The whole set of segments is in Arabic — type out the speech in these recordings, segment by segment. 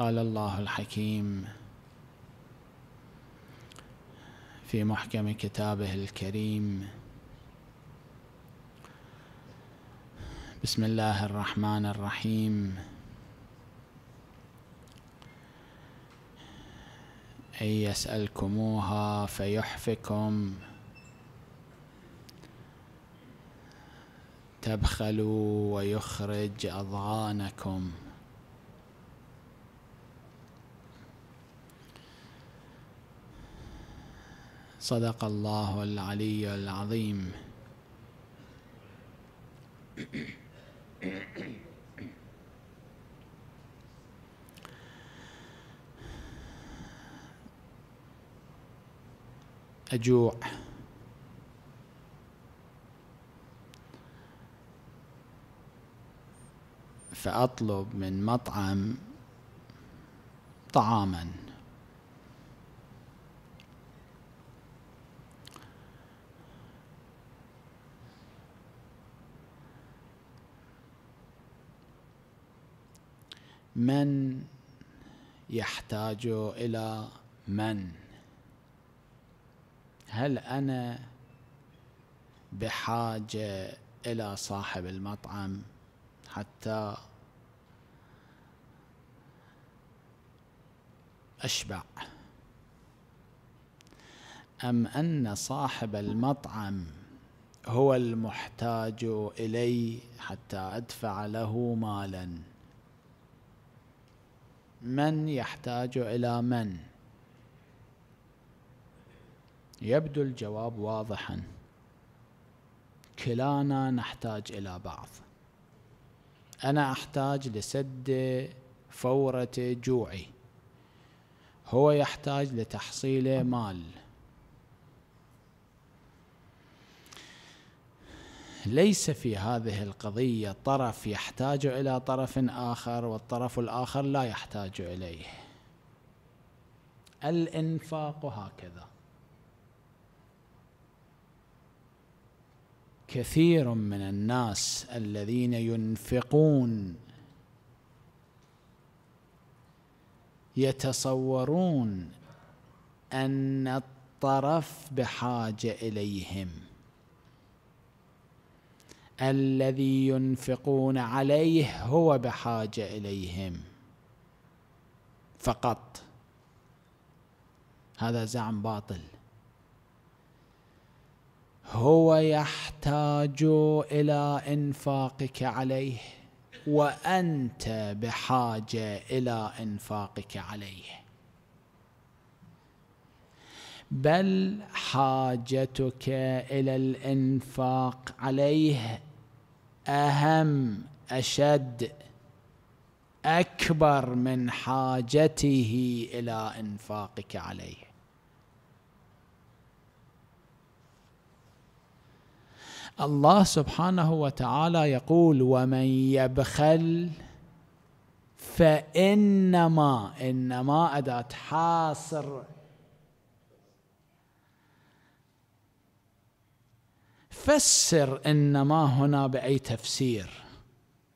قال الله الحكيم في محكم كتابه الكريم بسم الله الرحمن الرحيم إن يسألكموها فيحفكم تبخلوا ويخرج أضغانكم صدق الله العلي العظيم أجوع فأطلب من مطعم طعاما من يحتاج الى من هل انا بحاجه الى صاحب المطعم حتى اشبع ام ان صاحب المطعم هو المحتاج الي حتى ادفع له مالا من يحتاج إلى من يبدو الجواب واضحا كلانا نحتاج إلى بعض أنا أحتاج لسد فورة جوعي هو يحتاج لتحصيل مال ليس في هذه القضية طرف يحتاج إلى طرف آخر والطرف الآخر لا يحتاج إليه الإنفاق هكذا كثير من الناس الذين ينفقون يتصورون أن الطرف بحاجة إليهم الذي ينفقون عليه هو بحاجه اليهم فقط هذا زعم باطل هو يحتاج الى انفاقك عليه وانت بحاجه الى انفاقك عليه بل حاجتك الى الانفاق عليه اهم اشد اكبر من حاجته الى انفاقك عليه الله سبحانه وتعالى يقول ومن يبخل فانما انما اداه حاصر فسر انما هنا باي تفسير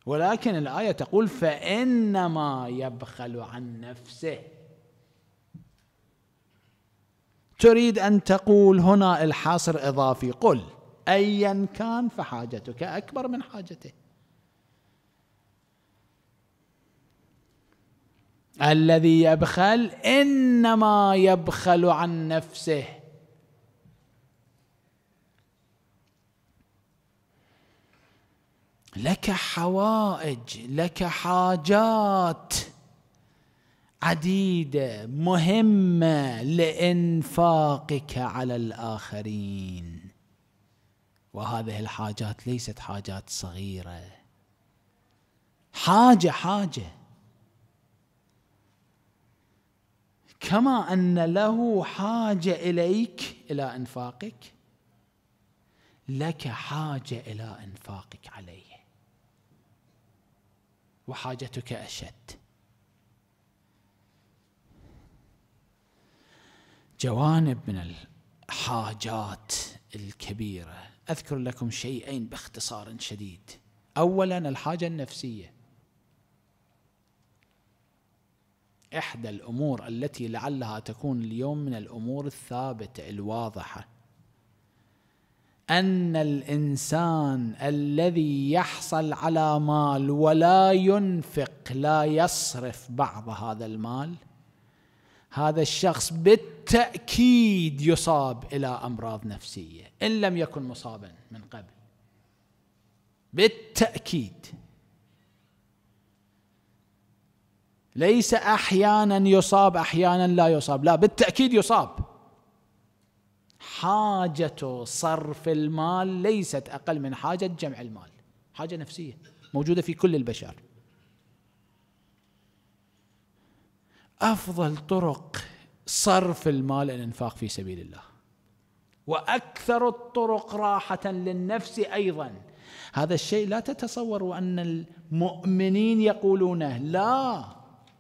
ولكن الايه تقول فانما يبخل عن نفسه تريد ان تقول هنا الحاصر اضافي قل ايا كان فحاجتك اكبر من حاجته الذي يبخل انما يبخل عن نفسه لك حوائج لك حاجات عديده مهمه لانفاقك على الاخرين وهذه الحاجات ليست حاجات صغيره حاجه حاجه كما ان له حاجه اليك الى انفاقك لك حاجه الى انفاقك عليه وحاجتك أشد جوانب من الحاجات الكبيرة أذكر لكم شيئين باختصار شديد أولا الحاجة النفسية إحدى الأمور التي لعلها تكون اليوم من الأمور الثابتة الواضحة ان الانسان الذي يحصل على مال ولا ينفق لا يصرف بعض هذا المال هذا الشخص بالتاكيد يصاب الى امراض نفسيه ان لم يكن مصابا من قبل بالتاكيد ليس احيانا يصاب احيانا لا يصاب لا بالتاكيد يصاب حاجة صرف المال ليست أقل من حاجة جمع المال حاجة نفسية موجودة في كل البشر أفضل طرق صرف المال الإنفاق في سبيل الله وأكثر الطرق راحة للنفس أيضا هذا الشيء لا تتصور أن المؤمنين يقولونه لا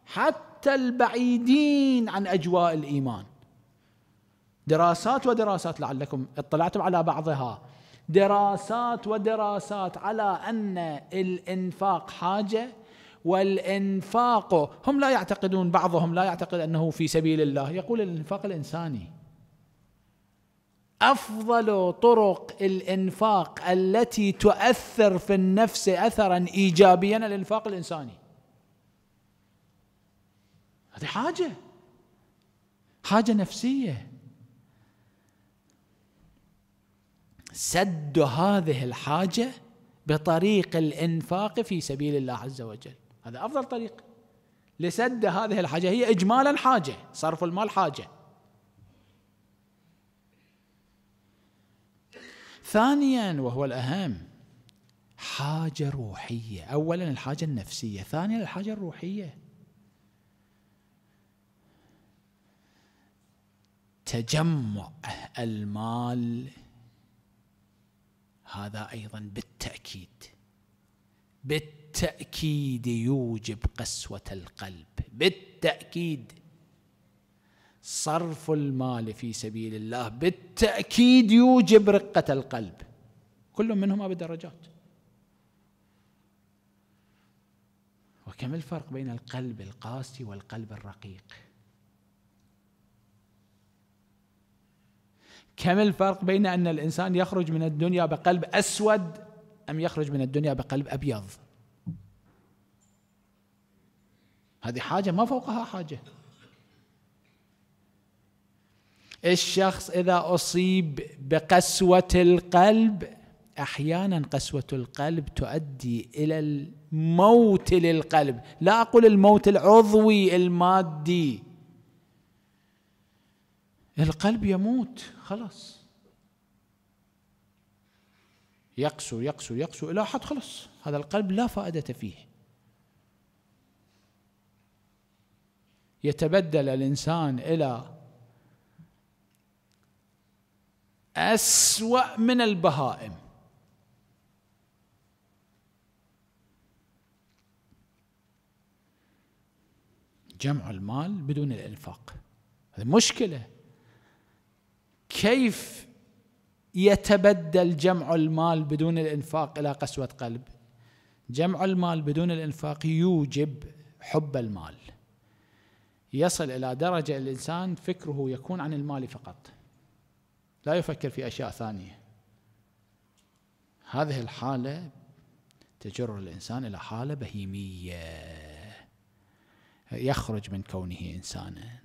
حتى البعيدين عن أجواء الإيمان دراسات ودراسات لعلكم اطلعتم على بعضها دراسات ودراسات على ان الانفاق حاجه والانفاق هم لا يعتقدون بعضهم لا يعتقد انه في سبيل الله يقول الانفاق الانساني افضل طرق الانفاق التي تؤثر في النفس اثرا ايجابيا الانفاق الانساني هذه حاجه حاجه نفسيه سد هذه الحاجه بطريق الانفاق في سبيل الله عز وجل هذا افضل طريق لسد هذه الحاجه هي اجمالا حاجه صرف المال حاجه ثانيا وهو الاهم حاجه روحيه اولا الحاجه النفسيه ثانيا الحاجه الروحيه تجمع المال هذا ايضا بالتاكيد بالتاكيد يوجب قسوه القلب بالتاكيد صرف المال في سبيل الله بالتاكيد يوجب رقه القلب كل منهما بدرجات وكم الفرق بين القلب القاسي والقلب الرقيق كم الفرق بين ان الانسان يخرج من الدنيا بقلب اسود ام يخرج من الدنيا بقلب ابيض هذه حاجه ما فوقها حاجه الشخص اذا اصيب بقسوه القلب احيانا قسوه القلب تؤدي الى الموت للقلب لا اقول الموت العضوي المادي القلب يموت خلاص يقسو يقسو يقسو إلى حد خلاص هذا القلب لا فائدة فيه يتبدل الإنسان إلى أسوأ من البهائم جمع المال بدون الإنفاق هذه مشكلة كيف يتبدل جمع المال بدون الإنفاق إلى قسوة قلب جمع المال بدون الإنفاق يوجب حب المال يصل إلى درجة الإنسان فكره يكون عن المال فقط لا يفكر في أشياء ثانية هذه الحالة تجر الإنسان إلى حالة بهيمية يخرج من كونه إنسانا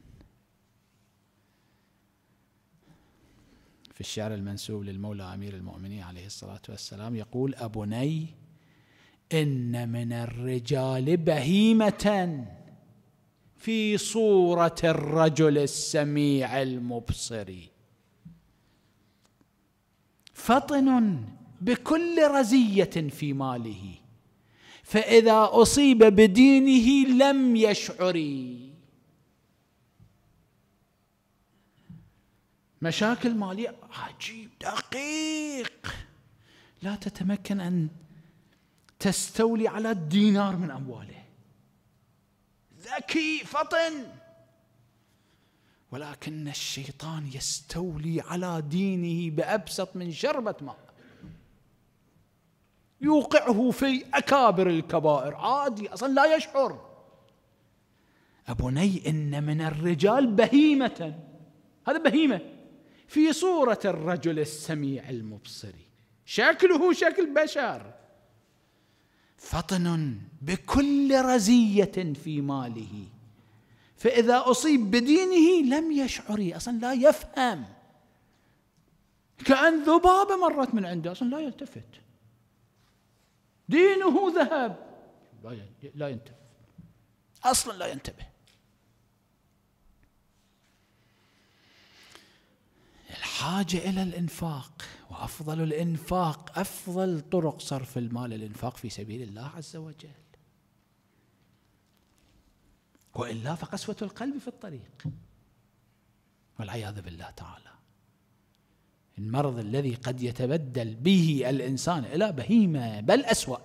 في الشعر المنسوب للمولى أمير المؤمنين عليه الصلاة والسلام يقول أبني إن من الرجال بهيمة في صورة الرجل السميع المبصر فطن بكل رزية في ماله فإذا أصيب بدينه لم يشعري مشاكل مالية عجيب دقيق لا تتمكن أن تستولي على الدينار من أمواله ذكي فطن ولكن الشيطان يستولي على دينه بأبسط من شربة ماء يوقعه في أكابر الكبائر عادي أصلا لا يشعر أبني إن من الرجال بهيمة هذا بهيمة في صورة الرجل السميع المبصر شكله شكل بشر فطن بكل رزية في ماله فإذا أصيب بدينه لم يشعري أصلا لا يفهم كأن ذبابة مرت من عنده أصلا لا يلتفت دينه ذهب لا ينتبه أصلا لا ينتبه الحاجة إلى الإنفاق وأفضل الإنفاق أفضل طرق صرف المال الإنفاق في سبيل الله عز وجل وإلا فقسوة القلب في الطريق والعياذ بالله تعالى المرض الذي قد يتبدل به الإنسان إلى بهيمة بل أسوأ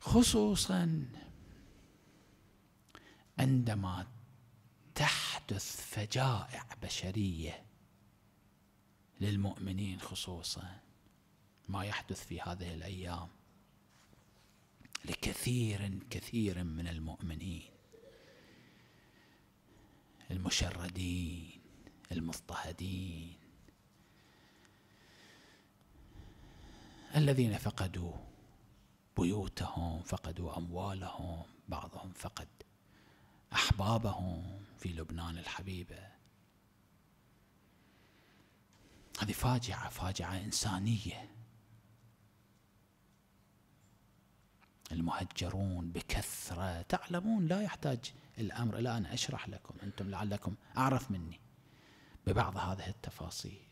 خصوصا عندما تحدث فجائع بشريه للمؤمنين خصوصا ما يحدث في هذه الايام لكثير كثير من المؤمنين المشردين المضطهدين الذين فقدوا بيوتهم فقدوا اموالهم بعضهم فقد أحبابهم في لبنان الحبيبة هذه فاجعة فاجعة إنسانية المهجرون بكثرة تعلمون لا يحتاج الأمر إلى أن أشرح لكم أنتم لعلكم أعرف مني ببعض هذه التفاصيل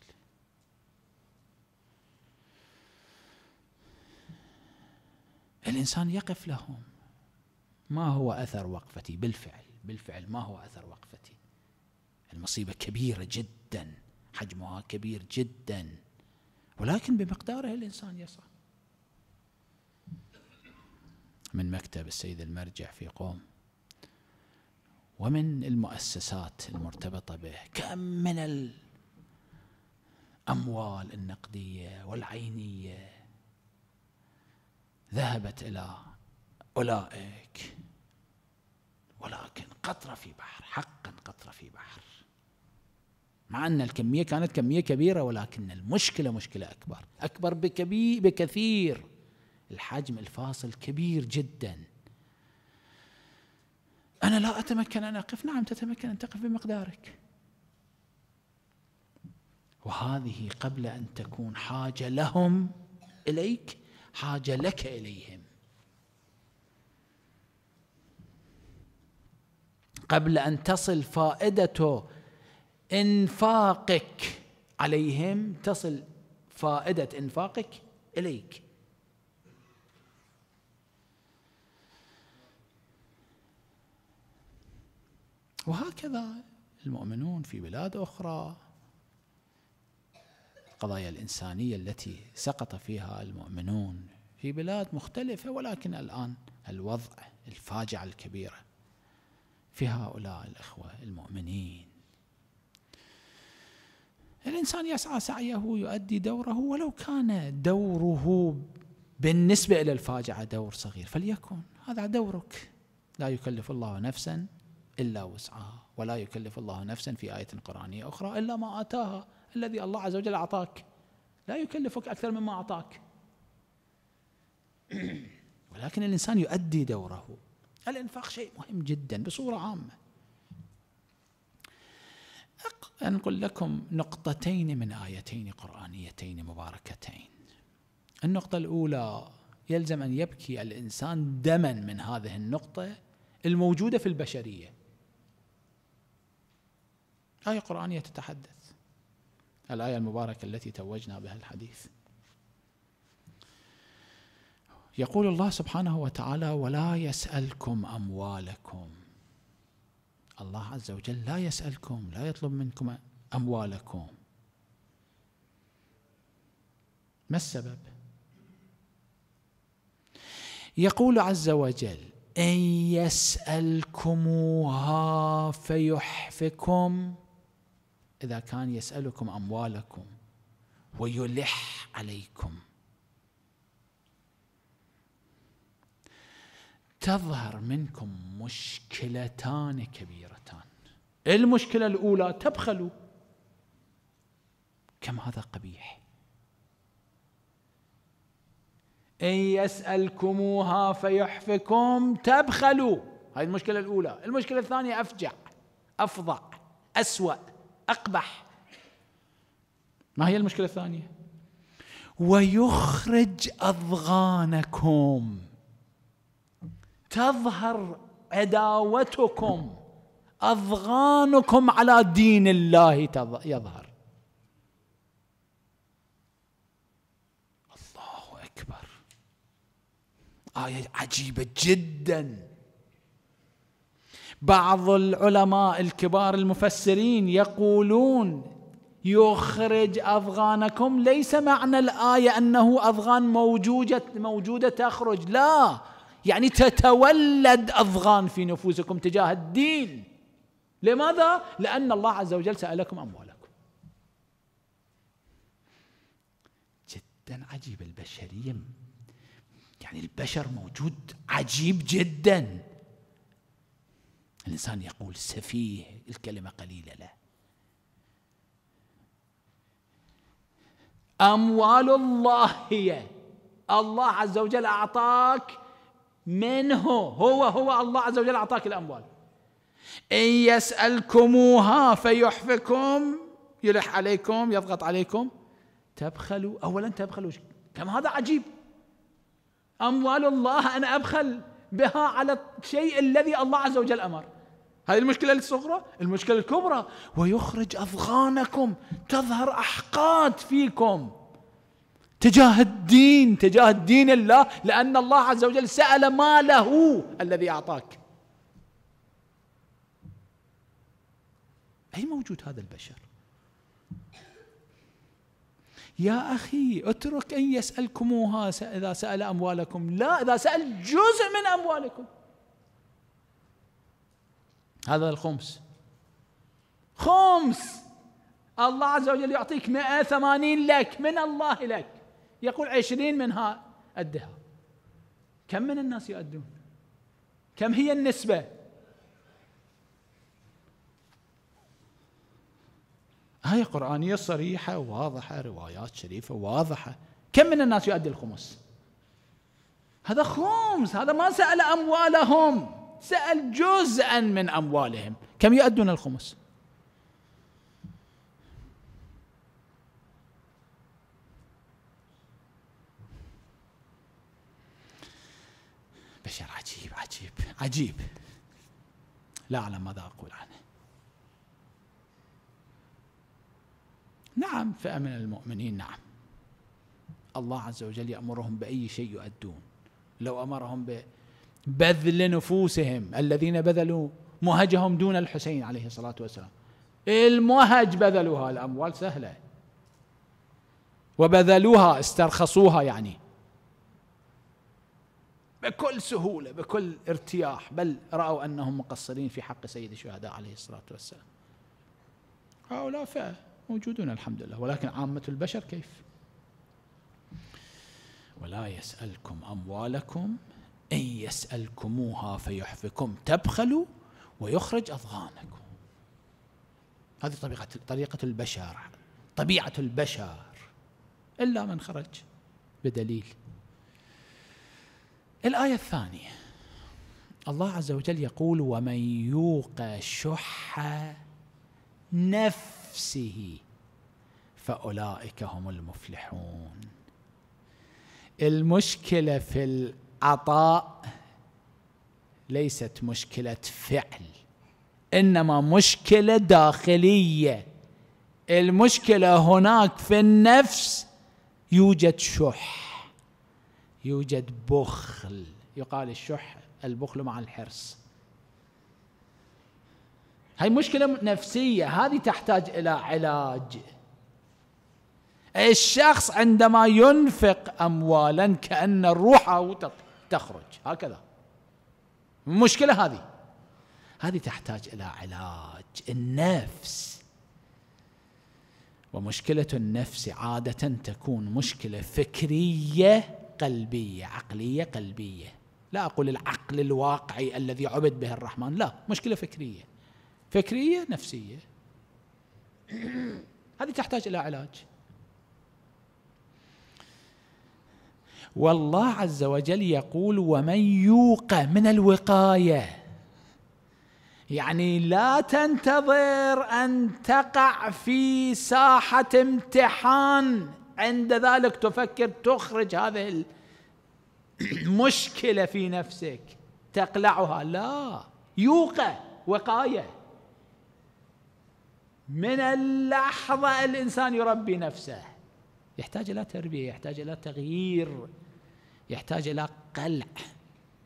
الإنسان يقف لهم ما هو أثر وقفتي بالفعل بالفعل ما هو أثر وقفتي المصيبة كبيرة جدا حجمها كبير جدا ولكن بمقداره الإنسان يسعى من مكتب السيد المرجع في قوم ومن المؤسسات المرتبطة به كم من الأموال النقدية والعينية ذهبت إلى أولئك ولكن قطرة في بحر حقا قطرة في بحر مع أن الكمية كانت كمية كبيرة ولكن المشكلة مشكلة أكبر أكبر بكبير بكثير الحجم الفاصل كبير جدا أنا لا أتمكن أن أقف نعم تتمكن أن تقف بمقدارك وهذه قبل أن تكون حاجة لهم إليك حاجة لك إليهم قبل ان تصل فائده انفاقك عليهم تصل فائده انفاقك اليك وهكذا المؤمنون في بلاد اخرى القضايا الانسانيه التي سقط فيها المؤمنون في بلاد مختلفه ولكن الان الوضع الفاجعه الكبيره في هؤلاء الإخوة المؤمنين الإنسان يسعى سعيه يؤدي دوره ولو كان دوره بالنسبة إلى الفاجعة دور صغير فليكن هذا دورك لا يكلف الله نفسا إلا وسعها ولا يكلف الله نفسا في آية قرآنية أخرى إلا ما آتاها الذي الله عز وجل أعطاك لا يكلفك أكثر مما أعطاك ولكن الإنسان يؤدي دوره الإنفاق شيء مهم جدا بصورة عامة أنقل لكم نقطتين من آيتين قرآنيتين مباركتين النقطة الأولى يلزم أن يبكي الإنسان دما من هذه النقطة الموجودة في البشرية آية قرآنية تتحدث الآية المباركة التي توجنا بها الحديث يقول الله سبحانه وتعالى ولا يسألكم أموالكم الله عز وجل لا يسألكم لا يطلب منكم أموالكم ما السبب يقول عز وجل إن يسألكموها فيحفكم إذا كان يسألكم أموالكم ويلح عليكم تظهر منكم مشكلتان كبيرتان المشكلة الأولى تبخلوا كم هذا قبيح إن يسألكموها فيحفكم تبخلوا هذه المشكلة الأولى المشكلة الثانية أفجع أفظع أسوأ أقبح ما هي المشكلة الثانية ويخرج أضغانكم تظهر عداوتكم أضغانكم على دين الله يظهر الله أكبر آية عجيبة جدا بعض العلماء الكبار المفسرين يقولون يخرج أضغانكم ليس معنى الآية أنه أضغان موجودة, موجودة تخرج لا يعني تتولد أضغان في نفوسكم تجاه الدين لماذا؟ لأن الله عز وجل سألكم أموالكم جدا عجيب البشرية يعني البشر موجود عجيب جدا الإنسان يقول سفيه الكلمة قليلة له أموال الله هي الله عز وجل أعطاك منه هو هو الله عز وجل أعطاك الأموال إن يسألكموها فيحفكم يلح عليكم يضغط عليكم تبخلوا أولا تبخلوا كم هذا عجيب أموال الله أنا أبخل بها على الشيء الذي الله عز وجل أمر هذه المشكلة الصغرى المشكلة الكبرى ويخرج أضغانكم تظهر أحقاد فيكم تجاه الدين تجاه دين الله لأن الله عز وجل سأل ما له الذي أعطاك أي موجود هذا البشر يا أخي اترك أن يسألكموها إذا سأل أموالكم لا إذا سأل جزء من أموالكم هذا الخمس خمس الله عز وجل يعطيك 180 لك من الله لك يقول عشرين منها أدها كم من الناس يؤدون كم هي النسبة آية قرآنية صريحة واضحة روايات شريفة واضحة كم من الناس يؤدي الخمس هذا خمس هذا ما سأل أموالهم سأل جزءا من أموالهم كم يؤدون الخمس عجيب لا أعلم ماذا أقول عنه نعم فأمن المؤمنين نعم الله عز وجل يأمرهم بأي شيء يؤدون لو أمرهم ببذل نفوسهم الذين بذلوا مهجهم دون الحسين عليه الصلاة والسلام المهج بذلوها الأموال سهلة وبذلوها استرخصوها يعني بكل سهولة بكل ارتياح بل رأوا أنهم مقصرين في حق سيد الشهداء عليه الصلاة والسلام هؤلاء فئة موجودون الحمد لله ولكن عامة البشر كيف ولا يسألكم أموالكم إن يسألكموها فيحفكم تبخلوا ويخرج أضغانكم هذه طبيعة طريقة البشر طبيعة البشر إلا من خرج بدليل الآية الثانية الله عز وجل يقول ومن يوق شح نفسه فأولئك هم المفلحون المشكلة في العطاء ليست مشكلة فعل إنما مشكلة داخلية المشكلة هناك في النفس يوجد شح يوجد بخل يقال الشح البخل مع الحرص هاي مشكلة نفسية هذه تحتاج إلى علاج الشخص عندما ينفق أموالا كأن روحه تخرج هكذا المشكلة هذه هذه تحتاج إلى علاج النفس ومشكلة النفس عادة تكون مشكلة فكرية قلبيه عقليه قلبيه لا اقول العقل الواقعي الذي عبد به الرحمن لا مشكله فكريه فكريه نفسيه هذه تحتاج الى علاج والله عز وجل يقول ومن يوق من الوقايه يعني لا تنتظر ان تقع في ساحه امتحان عند ذلك تفكر تخرج هذه المشكلة في نفسك تقلعها لا يوقع وقاية من اللحظة الإنسان يربي نفسه يحتاج إلى تربية يحتاج إلى تغيير يحتاج إلى قلع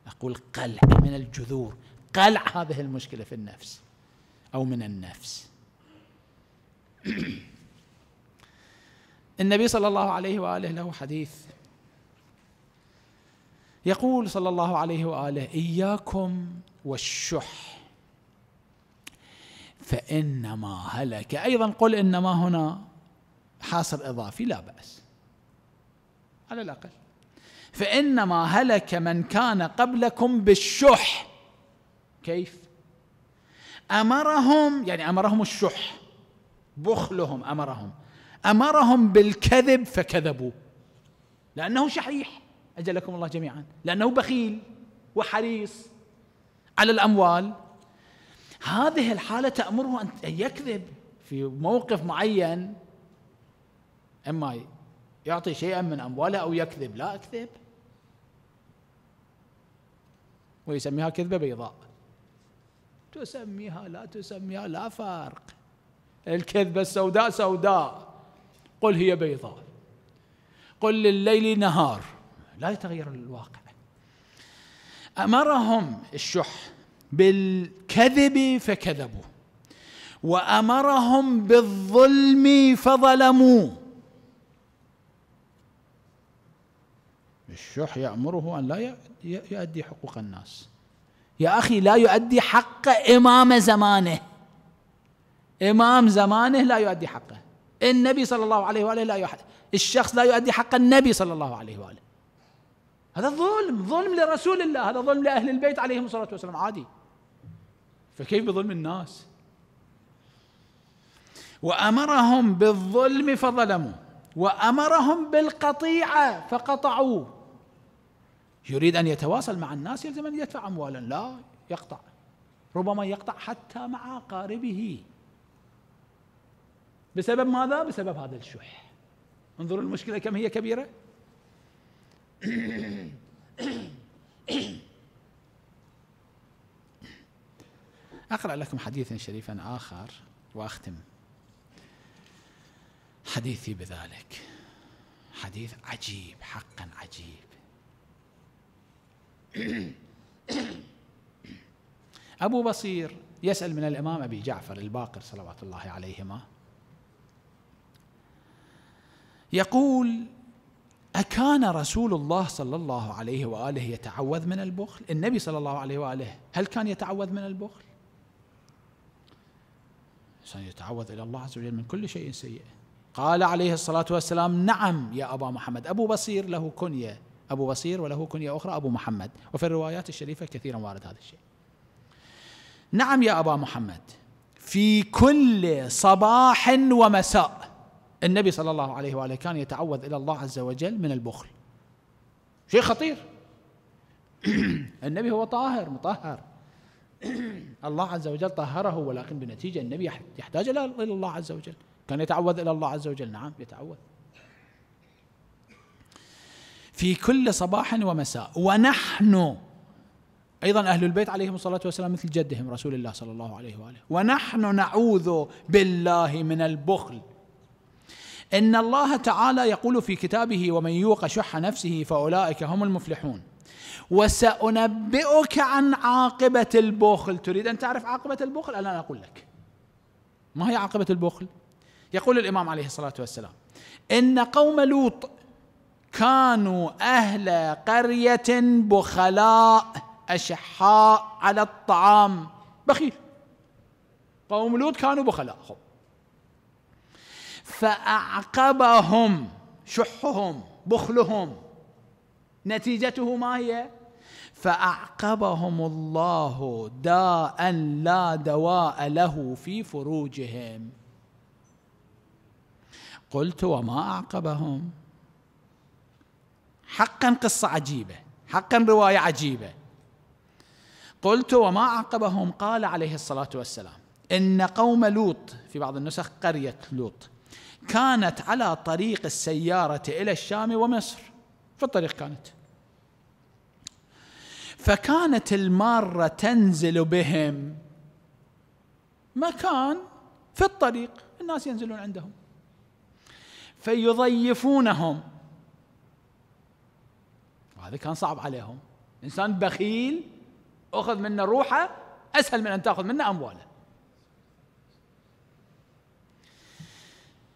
أقول قلع من الجذور قلع هذه المشكلة في النفس أو من النفس النبي صلى الله عليه واله له حديث يقول صلى الله عليه واله اياكم والشح فانما هلك ايضا قل انما هنا حاصر اضافي لا باس على الاقل فانما هلك من كان قبلكم بالشح كيف امرهم يعني امرهم الشح بخلهم امرهم امرهم بالكذب فكذبوا لانه شحيح اجلكم الله جميعا لانه بخيل وحريص على الاموال هذه الحاله تامره ان يكذب في موقف معين اما يعطي شيئا من امواله او يكذب لا اكذب ويسميها كذبه بيضاء تسميها لا تسميها لا فرق الكذبه السوداء سوداء قل هي بيضاء قل لليل نهار لا يتغير الواقع امرهم الشح بالكذب فكذبوا وامرهم بالظلم فظلموا الشح يامره ان لا يؤدي حقوق الناس يا اخي لا يؤدي حق امام زمانه امام زمانه لا يؤدي حقه النبي صلى الله عليه وآله لا يحد الشخص لا يؤدي حق النبي صلى الله عليه وآله هذا ظلم ظلم لرسول الله هذا ظلم لأهل البيت عليهم الصلاة والسلام عادي فكيف بظلم الناس وأمرهم بالظلم فظلموا وأمرهم بالقطيعة فقطعوا يريد أن يتواصل مع الناس يلزم أن يدفع أموالا لا يقطع ربما يقطع حتى مع أقاربه بسبب ماذا؟ بسبب هذا الشح انظروا المشكلة كم هي كبيرة أقرأ لكم حديثا شريفا آخر وأختم حديثي بذلك حديث عجيب حقا عجيب أبو بصير يسأل من الإمام أبي جعفر الباقر صلوات الله عليهما يقول أكان رسول الله صلى الله عليه وآله يتعوذ من البخل النبي صلى الله عليه وآله هل كان يتعوذ من البخل الإنسان يتعوذ إلى الله عز وجل من كل شيء سيء قال عليه الصلاة والسلام نعم يا أبا محمد أبو بصير له كنية أبو بصير وله كنية أخرى أبو محمد وفي الروايات الشريفة كثيرا وارد هذا الشيء نعم يا أبا محمد في كل صباح ومساء النبي صلى الله عليه وآله كان يتعوذ إلى الله عز وجل من البخل شيء خطير النبي هو طاهر مطهر الله عز وجل طهره ولكن بنتيجة النبي يحتاج إلى الله عز وجل كان يتعوذ إلى الله عز وجل نعم يتعوذ في كل صباح ومساء ونحن أيضا أهل البيت عليهم الصلاة والسلام مثل جدهم رسول الله صلى الله عليه وآله ونحن نعوذ بالله من البخل ان الله تعالى يقول في كتابه ومن يوق شح نفسه فاولئك هم المفلحون وسانبئك عن عاقبه البخل تريد ان تعرف عاقبه البخل أنا اقول لك ما هي عاقبه البخل يقول الامام عليه الصلاه والسلام ان قوم لوط كانوا اهل قريه بخلاء اشحاء على الطعام بخيل قوم لوط كانوا بخلاء خب فأعقبهم شحهم بخلهم نتيجته ما هي فأعقبهم الله داء لا دواء له في فروجهم قلت وما أعقبهم حقا قصة عجيبة حقا رواية عجيبة قلت وما أعقبهم قال عليه الصلاة والسلام إن قوم لوط في بعض النسخ قرية لوط كانت على طريق السيارة إلى الشام ومصر في الطريق كانت فكانت المارة تنزل بهم مكان في الطريق الناس ينزلون عندهم فيضيفونهم هذا كان صعب عليهم إنسان بخيل أخذ منه روحه أسهل من أن تأخذ منه أمواله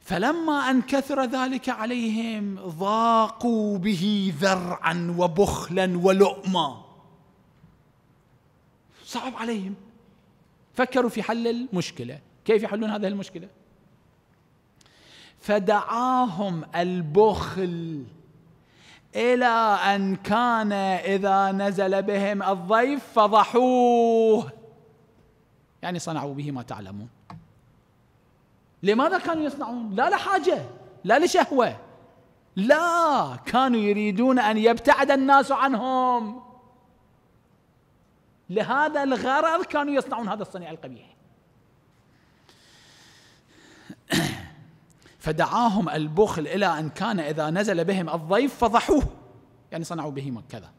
فلما ان كثر ذلك عليهم ضاقوا به ذرعا وبخلا ولؤما صعب عليهم فكروا في حل المشكله كيف يحلون هذه المشكله فدعاهم البخل الى ان كان اذا نزل بهم الضيف فضحوه يعني صنعوا به ما تعلمون لماذا كانوا يصنعون لا لحاجة لا لشهوة لا كانوا يريدون أن يبتعد الناس عنهم لهذا الغرض كانوا يصنعون هذا الصنيع القبيح فدعاهم البخل إلى أن كان إذا نزل بهم الضيف فضحوه يعني صنعوا به كذا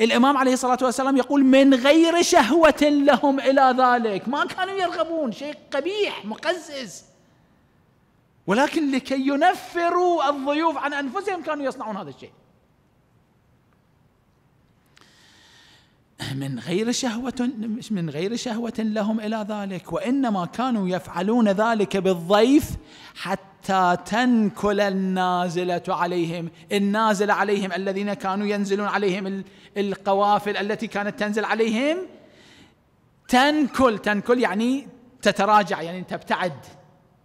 الإمام عليه الصلاة والسلام يقول من غير شهوة لهم إلى ذلك ما كانوا يرغبون شيء قبيح مقزز ولكن لكي ينفروا الضيوف عن انفسهم كانوا يصنعون هذا الشيء. من غير شهوة من غير شهوة لهم الى ذلك وانما كانوا يفعلون ذلك بالضيف حتى تنكل النازلة عليهم، النازل عليهم الذين كانوا ينزلون عليهم القوافل التي كانت تنزل عليهم تنكل تنكل يعني تتراجع يعني تبتعد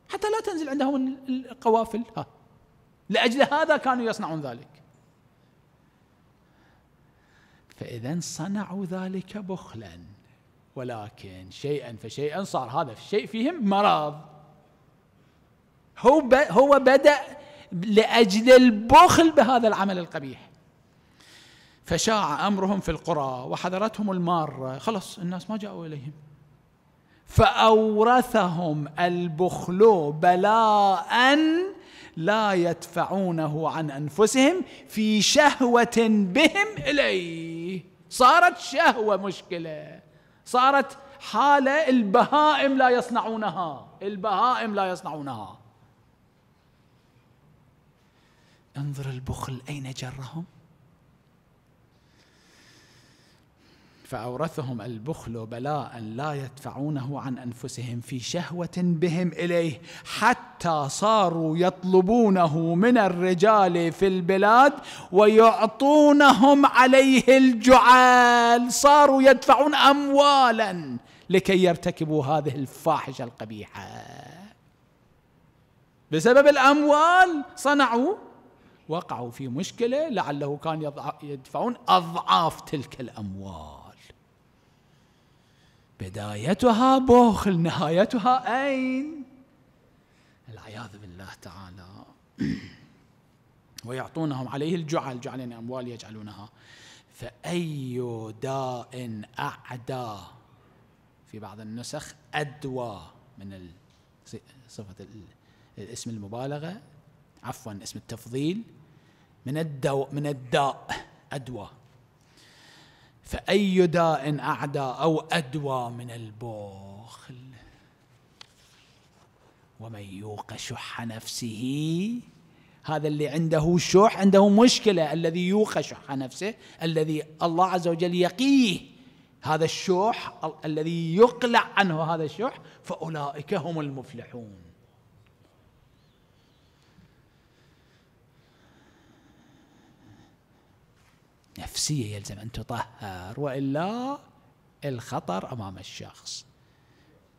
حتى لا تنزل عندهم القوافل ها لأجل هذا كانوا يصنعون ذلك فإذا صنعوا ذلك بخلا ولكن شيئا فشيئا صار هذا الشيء فيهم مرض هو هو بدأ لأجل البخل بهذا العمل القبيح فشاع أمرهم في القرى وحضرتهم المارة خلص الناس ما جاءوا إليهم فأورثهم البخل بلاء لا يدفعونه عن أنفسهم في شهوة بهم إليه صارت شهوة مشكلة صارت حالة البهائم لا يصنعونها البهائم لا يصنعونها انظر البخل أين جرهم فأورثهم البخل بلاء لا يدفعونه عن أنفسهم في شهوة بهم إليه حتى صاروا يطلبونه من الرجال في البلاد ويعطونهم عليه الجعال صاروا يدفعون أموالا لكي يرتكبوا هذه الفاحشة القبيحة بسبب الأموال صنعوا وقعوا في مشكلة لعله كان يدفعون أضعاف تلك الأموال بدايتها بخل نهايتها أين العياذ بالله تعالى ويعطونهم عليه الجعل جعل أموال يجعلونها فأي داء أعدى في بعض النسخ أدوى من صفة الاسم المبالغة عفوا اسم التفضيل من الدو من الداء أدوى فأي داء أعدى أو أدوى من البخل ومن يوق شح نفسه هذا اللي عنده شح عنده مشكلة الذي يوق شح نفسه الذي الله عز وجل يقيه هذا الشح الذي يقلع عنه هذا الشح فأولئك هم المفلحون نفسيه يلزم ان تطهر والا الخطر امام الشخص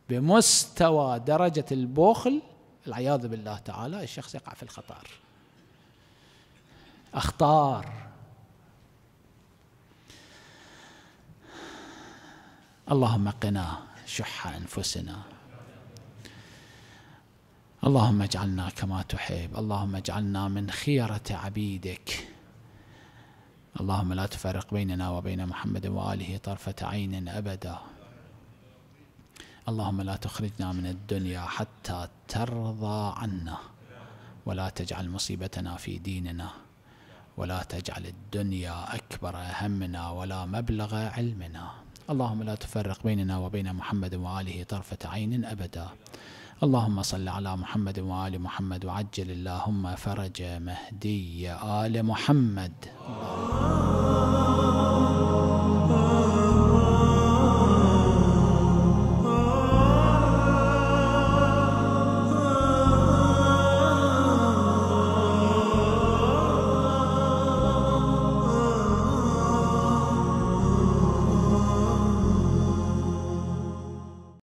بمستوى درجه البخل العياذ بالله تعالى الشخص يقع في الخطر اخطار اللهم قنا شح انفسنا اللهم اجعلنا كما تحب اللهم اجعلنا من خيره عبيدك اللهم لا تفرق بيننا وبين محمد وآله طرفة عين أبدا اللهم لا تخرجنا من الدنيا حتى ترضى عنا ولا تجعل مصيبتنا في ديننا ولا تجعل الدنيا أكبر همنا ولا مبلغ علمنا اللهم لا تفرق بيننا وبين محمد وآله طرفة عين أبدا اللهم صل على محمد وآل محمد وعجل اللهم فرج مهدي آل محمد آه